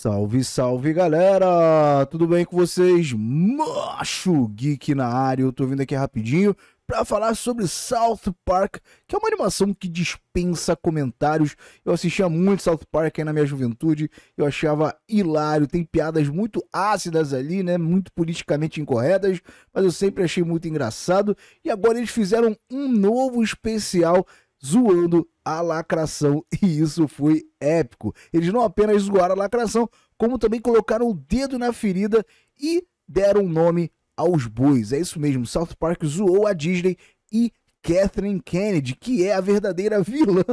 Salve, salve galera! Tudo bem com vocês? Macho Geek na área, eu tô vindo aqui rapidinho para falar sobre South Park, que é uma animação que dispensa comentários. Eu assistia muito South Park aí na minha juventude, eu achava hilário, tem piadas muito ácidas ali, né, muito politicamente incorretas, mas eu sempre achei muito engraçado. E agora eles fizeram um novo especial zoando a lacração e isso foi épico. Eles não apenas zoaram a lacração, como também colocaram o dedo na ferida e deram nome aos bois. É isso mesmo, South Park zoou a Disney e Catherine Kennedy, que é a verdadeira vilã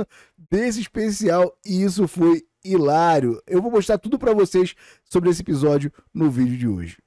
desse especial, e isso foi hilário. Eu vou mostrar tudo para vocês sobre esse episódio no vídeo de hoje.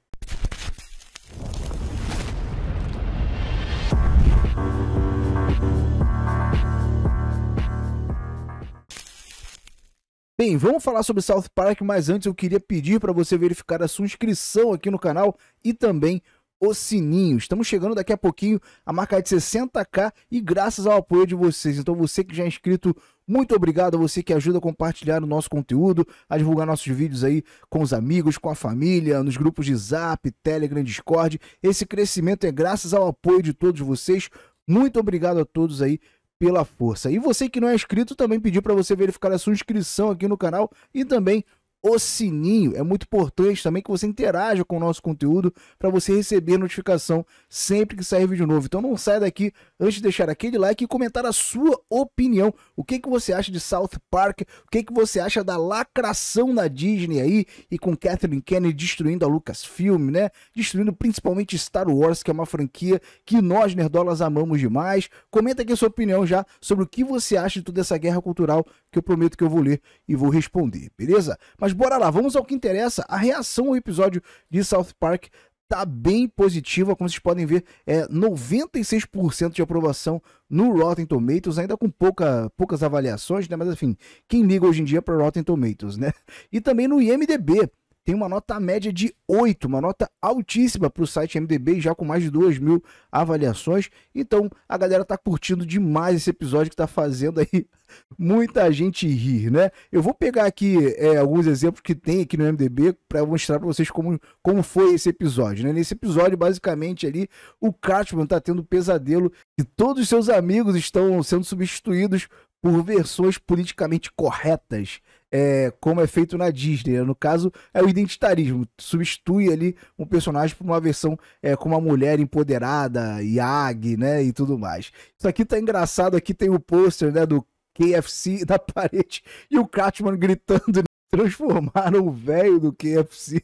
Bem, vamos falar sobre South Park, mas antes eu queria pedir para você verificar a sua inscrição aqui no canal e também o sininho. Estamos chegando daqui a pouquinho a marca é de 60k e graças ao apoio de vocês. Então você que já é inscrito, muito obrigado a você que ajuda a compartilhar o nosso conteúdo, a divulgar nossos vídeos aí com os amigos, com a família, nos grupos de Zap, Telegram, Discord. Esse crescimento é graças ao apoio de todos vocês. Muito obrigado a todos aí pela força. E você que não é inscrito, também pediu para você verificar a sua inscrição aqui no canal e também o sininho. É muito importante também que você interaja com o nosso conteúdo para você receber notificação sempre que sair vídeo novo. Então não sai daqui antes de deixar aquele like e comentar a sua opinião. O que, que você acha de South Park? O que, que você acha da lacração da Disney aí e com Kathleen Kennedy destruindo a Lucasfilm, né? Destruindo principalmente Star Wars, que é uma franquia que nós nerdolas amamos demais. Comenta aqui a sua opinião já sobre o que você acha de toda essa guerra cultural que eu prometo que eu vou ler e vou responder, beleza? Mas bora lá, vamos ao que interessa, a reação ao episódio de South Park está bem positiva, como vocês podem ver, é 96% de aprovação no Rotten Tomatoes, ainda com pouca, poucas avaliações, né? Mas enfim, quem liga hoje em dia para Rotten Tomatoes, né? E também no IMDb, tem uma nota média de 8, uma nota altíssima para o site MDB, já com mais de 2 mil avaliações. Então a galera tá curtindo demais esse episódio que está fazendo aí muita gente rir, né? Eu vou pegar aqui é, alguns exemplos que tem aqui no MDB para mostrar para vocês como, como foi esse episódio, né? Nesse episódio, basicamente ali, o Cartman tá tendo pesadelo e todos os seus amigos estão sendo substituídos por versões politicamente corretas, é, como é feito na Disney. Né? No caso, é o identitarismo. Substitui ali um personagem por uma versão é, com uma mulher empoderada, Yag, né? E tudo mais. Isso aqui tá engraçado, aqui tem o pôster né, do KFC na parede e o Cartman gritando. Né? Transformaram o velho do KFC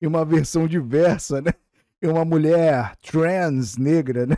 em uma versão diversa, né? E uma mulher trans negra, né?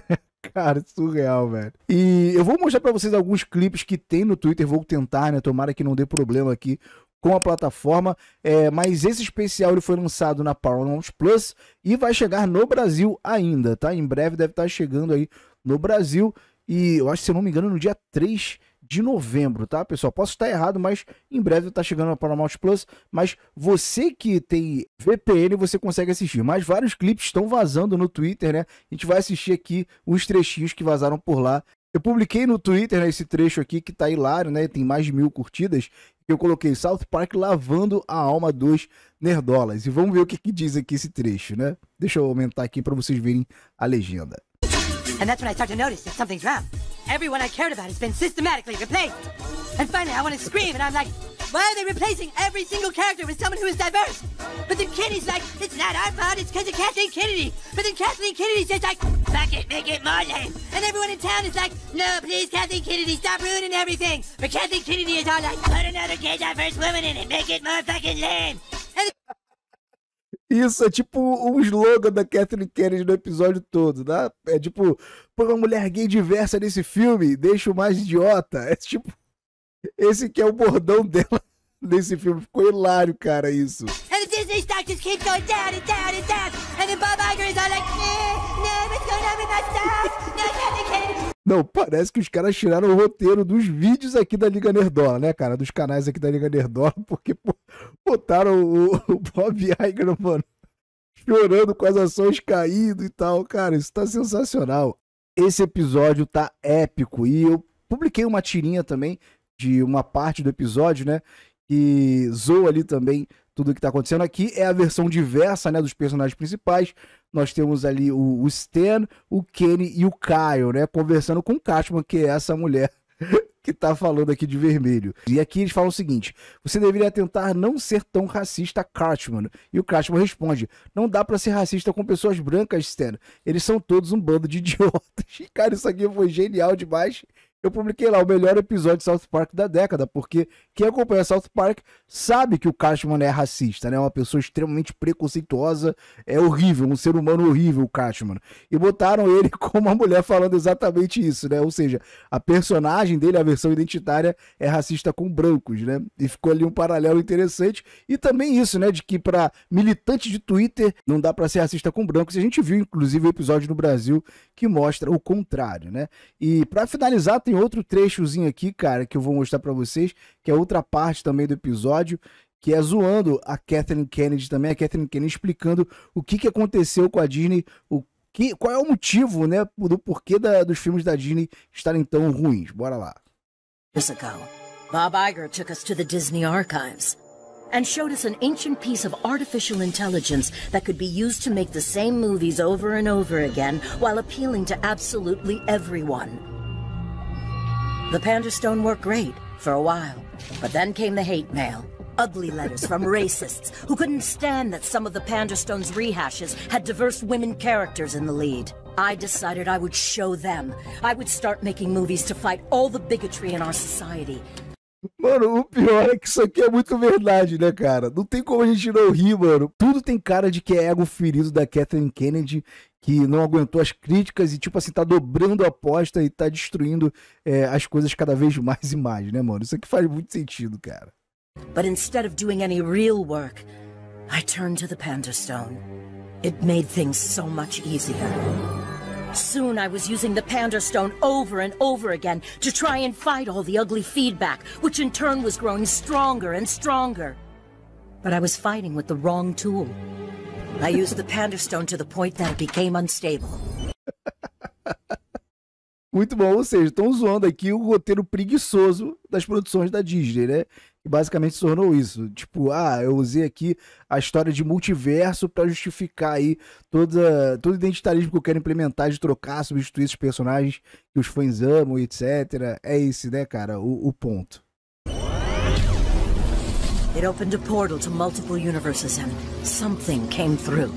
Cara, surreal, velho. E eu vou mostrar para vocês alguns clipes que tem no Twitter. Vou tentar, né? Tomara que não dê problema aqui com a plataforma. É, mas esse especial ele foi lançado na Paramount Plus e vai chegar no Brasil ainda, tá? Em breve deve estar tá chegando aí no Brasil. E eu acho, se eu não me engano, no dia 3 de novembro, tá, pessoal? Posso estar errado, mas em breve tá chegando a Paramount Plus. Mas você que tem VPN, você consegue assistir. Mas vários clipes estão vazando no Twitter, né? A gente vai assistir aqui os trechinhos que vazaram por lá. Eu publiquei no Twitter né, esse trecho aqui que tá hilário, né? Tem mais de mil curtidas. Eu coloquei South Park lavando a alma dos nerdolas. E vamos ver o que, que diz aqui esse trecho, né? Deixa eu aumentar aqui para vocês verem a legenda. And that's when I start to notice that something's wrong. Everyone I cared about has been systematically replaced. And finally, I want to scream, and I'm like, why are they replacing every single character with someone who is diverse? But then Kennedy's like, it's not our fault, it's because of Kathleen Kennedy. But then Kathleen Kennedy says, like, fuck it, make it more lame. And everyone in town is like, no, please, Kathleen Kennedy, stop ruining everything. But Kathleen Kennedy is all like, put another gay diverse woman in it, make it more fucking lame. Isso é tipo o um slogan da Kathleen Kennedy no episódio todo, né? É tipo, por uma mulher gay diversa nesse filme, deixa o mais idiota. É tipo, esse que é o bordão dela nesse filme. Ficou hilário, cara, isso. And Disney keeps going down down down. And Bob Iger is all like, Kathleen Kennedy. Não, parece que os caras tiraram o roteiro dos vídeos aqui da Liga Nerdola, né, cara? Dos canais aqui da Liga Nerdola, porque botaram o, o Bob Iger, mano, chorando com as ações caindo e tal. Cara, isso tá sensacional. Esse episódio tá épico e eu publiquei uma tirinha também de uma parte do episódio, né? que zoa ali também tudo que está acontecendo aqui. É a versão diversa né, dos personagens principais. Nós temos ali o, o Stan, o Kenny e o Kyle, né? Conversando com o Cashman, que é essa mulher que está falando aqui de vermelho. E aqui eles falam o seguinte: você deveria tentar não ser tão racista, Cartman. E o Cartman responde: não dá para ser racista com pessoas brancas, Stan. Eles são todos um bando de idiotas. E, cara, isso aqui foi genial demais eu publiquei lá o melhor episódio de South Park da década, porque quem acompanha South Park sabe que o Cashman é racista, né? É uma pessoa extremamente preconceituosa, é horrível, um ser humano horrível, o Cashman. E botaram ele com uma mulher falando exatamente isso, né? Ou seja, a personagem dele, a versão identitária, é racista com brancos, né? E ficou ali um paralelo interessante. E também isso, né? De que para militante de Twitter não dá para ser racista com brancos. E a gente viu, inclusive, o um episódio no Brasil que mostra o contrário, né? E para finalizar, tem tem outro trechozinho aqui, cara, que eu vou mostrar para vocês, que é outra parte também do episódio, que é zoando a Kathleen Kennedy também, a Kathleen Kennedy explicando o que, que aconteceu com a Disney, o que, qual é o motivo, né, do porquê da, dos filmes da Disney estarem tão ruins. Bora lá. Years ago, Bob Iger took us to the Disney archives and showed us an ancient piece of artificial intelligence that could be used to make the same movies over and over again while appealing to absolutely everyone. The Panderstone worked great for a while, but then came the hate mail. Ugly letters from racists who couldn't stand that some of the Panderstone's rehashes had diverse women characters in the lead. I decided I would show them. I would start making movies to fight all the bigotry in our society. Mano, o pior é que isso aqui é muito verdade, né, cara? Não tem como a gente não rir, mano. Tudo tem cara de que é ego ferido da Kathleen Kennedy que não aguentou as críticas e, tipo assim, tá dobrando a aposta e tá destruindo é, as coisas cada vez mais e mais, né, mano? Isso aqui faz muito sentido, cara. But instead of doing any real work, I turned to the Panderstone. It made things so much easier. Soon I was using the Panderstone over and over again to try and fight all the ugly feedback, which in turn was growing stronger and stronger. But I was fighting with the wrong tool. I used the panda stone to the point that it became unstable. Muito bom, ou seja, estão zoando aqui o roteiro preguiçoso das produções da Disney, né? E basicamente se tornou isso. Tipo, ah, eu usei aqui a história de multiverso para justificar aí toda, todo o identitarismo que eu quero implementar de trocar, substituir esses personagens que os fãs amam, etc. É esse, né, cara, o, o ponto. It opened a portal to multiple universes and something came through.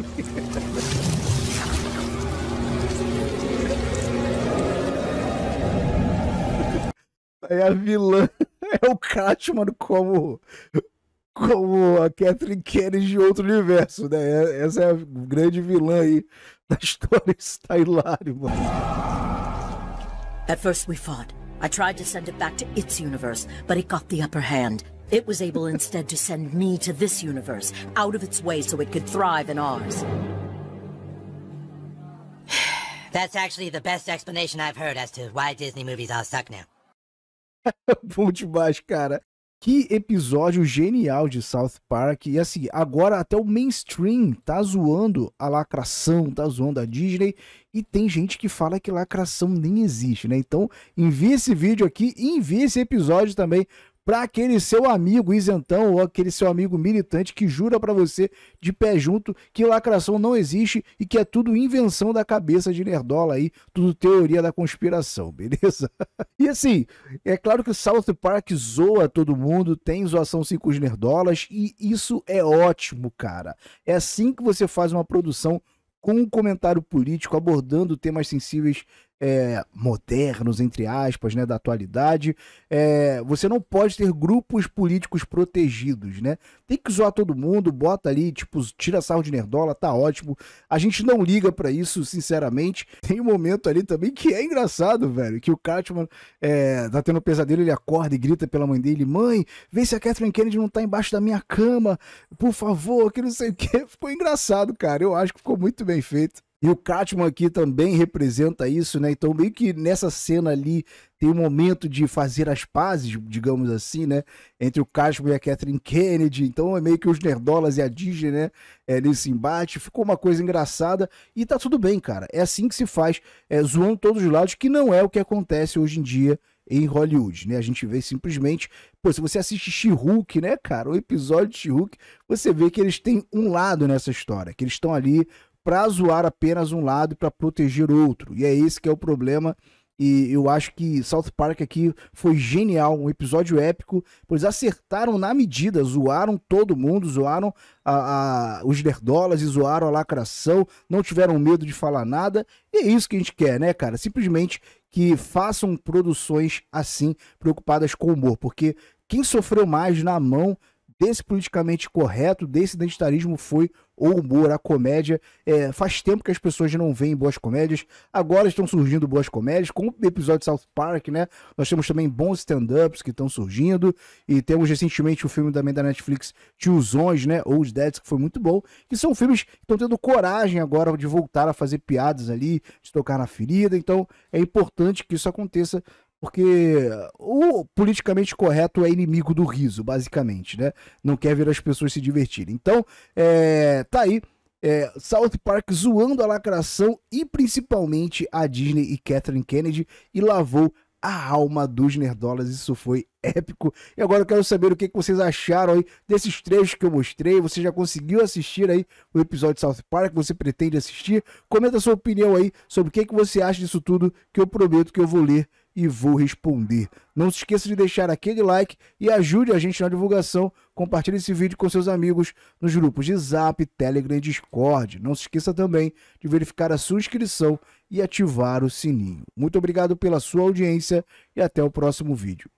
Aí a vilã é o mano, como como a Catherine Kennedy de outro universo, né? Essa é a grande vilã aí da história. Isso tá hilário, mano. At first we fought. I tried to send it back to its universe, but it got the upper hand. It was able instead to send me to this universe, out of its way so it could thrive in ours. That's actually the best explanation I've heard as to why Disney movies all suck now. Bom demais, cara. Que episódio genial de South Park. E assim, agora até o mainstream tá zoando a lacração, tá zoando a Disney. E tem gente que fala que lacração nem existe, né? Então, envie esse vídeo aqui e envie esse episódio também para aquele seu amigo isentão ou aquele seu amigo militante que jura para você de pé junto que lacração não existe e que é tudo invenção da cabeça de nerdola aí, tudo teoria da conspiração, beleza? e assim, é claro que South Park zoa todo mundo, tem zoação sim com os nerdolas e isso é ótimo, cara. É assim que você faz uma produção com um comentário político abordando temas sensíveis é, modernos, entre aspas, né, da atualidade. É, você não pode ter grupos políticos protegidos, né? Tem que zoar todo mundo, bota ali, tipo, tira sarro de nerdola, tá ótimo. A gente não liga para isso, sinceramente. Tem um momento ali também que é engraçado, velho, que o Cartman tipo, é, tá tendo um pesadelo, ele acorda e grita pela mãe dele, mãe, vê se a Catherine Kennedy não tá embaixo da minha cama, por favor, que não sei o que. Ficou engraçado, cara. Eu acho que ficou muito bem feito. E o Cartman aqui também representa isso, né? Então, meio que nessa cena ali tem um momento de fazer as pazes, digamos assim, né? Entre o Cartman e a Catherine Kennedy. Então, é meio que os Nerdolas e a Disney, né? É, nesse embate. Ficou uma coisa engraçada. E tá tudo bem, cara. É assim que se faz, é, zoando todos os lados, que não é o que acontece hoje em dia em Hollywood, né? A gente vê simplesmente, pô, se você assiste She-Hulk, né, cara, o episódio de She-Hulk, você vê que eles têm um lado nessa história, que eles estão ali para zoar apenas um lado e para proteger outro. E é esse que é o problema. E eu acho que South Park aqui foi genial, um episódio épico. Pois acertaram na medida, zoaram todo mundo, zoaram a, a, os nerdolas e zoaram a lacração, não tiveram medo de falar nada. E é isso que a gente quer, né, cara? Simplesmente que façam produções assim, preocupadas com o humor. Porque quem sofreu mais na mão desse politicamente correto, desse identitarismo, foi o humor, a comédia. É, faz tempo que as pessoas não veem boas comédias. Agora estão surgindo boas comédias, como o episódio de South Park, né? Nós temos também bons stand-ups que estão surgindo. E temos recentemente o filme também da Netflix, Tiozões, né? Old Dads, que foi muito bom. Que são filmes que estão tendo coragem agora de voltar a fazer piadas ali, de tocar na ferida. Então é importante que isso aconteça porque o politicamente correto é inimigo do riso, basicamente, né? Não quer ver as pessoas se divertirem. Então, é, tá aí. É, South Park zoando a lacração e principalmente a Disney e Catherine Kennedy e lavou a alma dos nerdolas. Isso foi épico. E agora eu quero saber o que vocês acharam aí desses trechos que eu mostrei. Você já conseguiu assistir aí o episódio de South Park? Você pretende assistir? Comenta sua opinião aí sobre o que, que você acha disso tudo que eu prometo que eu vou ler e vou responder. Não se esqueça de deixar aquele like e ajude a gente na divulgação. Compartilhe esse vídeo com seus amigos nos grupos de Zap, Telegram e Discord. Não se esqueça também de verificar a sua inscrição e ativar o sininho. Muito obrigado pela sua audiência e até o próximo vídeo.